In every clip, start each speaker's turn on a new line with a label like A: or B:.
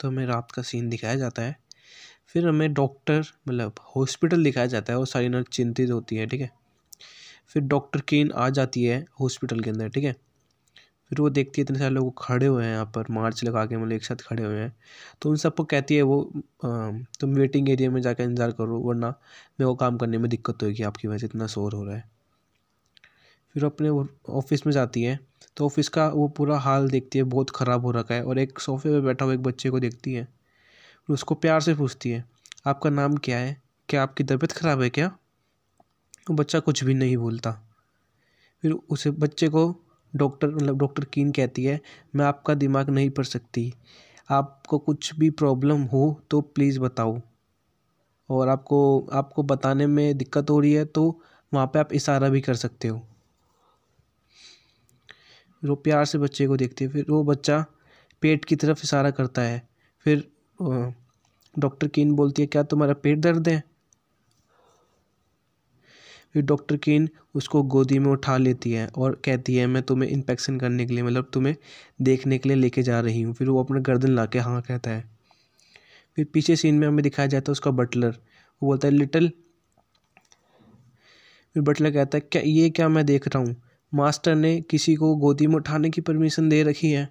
A: तो हमें रात का सीन दिखाया जाता है फिर हमें डॉक्टर मतलब हॉस्पिटल दिखाया जाता है और सारी नर्स चिंतित होती है ठीक है फिर डॉक्टर केन आ जाती है हॉस्पिटल के अंदर ठीक है फिर वो देखती है इतने सारे लोग खड़े हुए हैं यहाँ पर मार्च लगा के मतलब एक साथ खड़े हुए हैं तो उन सबको कहती है वो तुम वेटिंग एरिया में जाकर इंतज़ार करो वरना मेरे को काम करने में दिक्कत होगी आपकी वजह से इतना शोर हो रहा है फिर अपने ऑफिस में जाती है तो ऑफिस का वो पूरा हाल देखती है बहुत ख़राब हो रखा है और एक सोफे पर बैठा हुआ एक बच्चे को देखती है उसको प्यार से पूछती है आपका नाम क्या है क्या आपकी तबीयत ख़राब है क्या वो बच्चा कुछ भी नहीं बोलता फिर उसे बच्चे को डॉक्टर मतलब डॉक्टर कीन कहती है मैं आपका दिमाग नहीं पढ़ सकती आपको कुछ भी प्रॉब्लम हो तो प्लीज़ बताओ और आपको आपको बताने में दिक्कत हो रही है तो वहाँ पे आप इशारा भी कर सकते हो वो प्यार से बच्चे को देखती है फिर वो बच्चा पेट की तरफ इशारा करता है फिर डॉक्टर कीन बोलती है क्या तुम्हारा पेट दर्द है फिर डॉक्टर कीन उसको गोदी में उठा लेती है और कहती है मैं तुम्हें इन्फेक्शन करने के लिए मतलब तुम्हें देखने के लिए लेके जा रही हूँ फिर वो अपना गर्दन ला के हाँ कहता है फिर पीछे सीन में हमें दिखाया जाता है उसका बटलर वो बोलता है लिटल फिर बटलर कहता है क्या ये क्या मैं देख रहा हूँ मास्टर ने किसी को गोदी में उठाने की परमिशन दे रखी है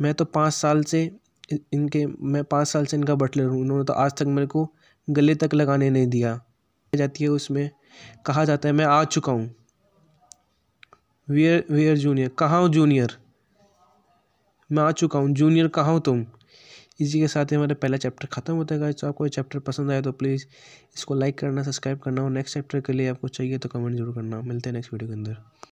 A: मैं तो पाँच साल से इनके मैं पाँच साल से इनका बटलर हूँ उन्होंने तो आज तक मेरे को गले तक लगाने नहीं दिया जाती है उसमें कहा जाता है मैं आ चुका हूँ वेयर वेयर जूनियर कहाँ हूँ जूनियर मैं आ चुका हूँ जूनियर कहाँ हो तुम इसी के साथ ही हमारा पहला चैप्टर खत्म होता है तो आपको चैप्टर पसंद आया तो प्लीज़ इसको लाइक करना सब्सक्राइब करना और नेक्स्ट चैप्टर के लिए आपको चाहिए तो कमेंट जरूर करना मिलते हैं नेक्स्ट वीडियो के अंदर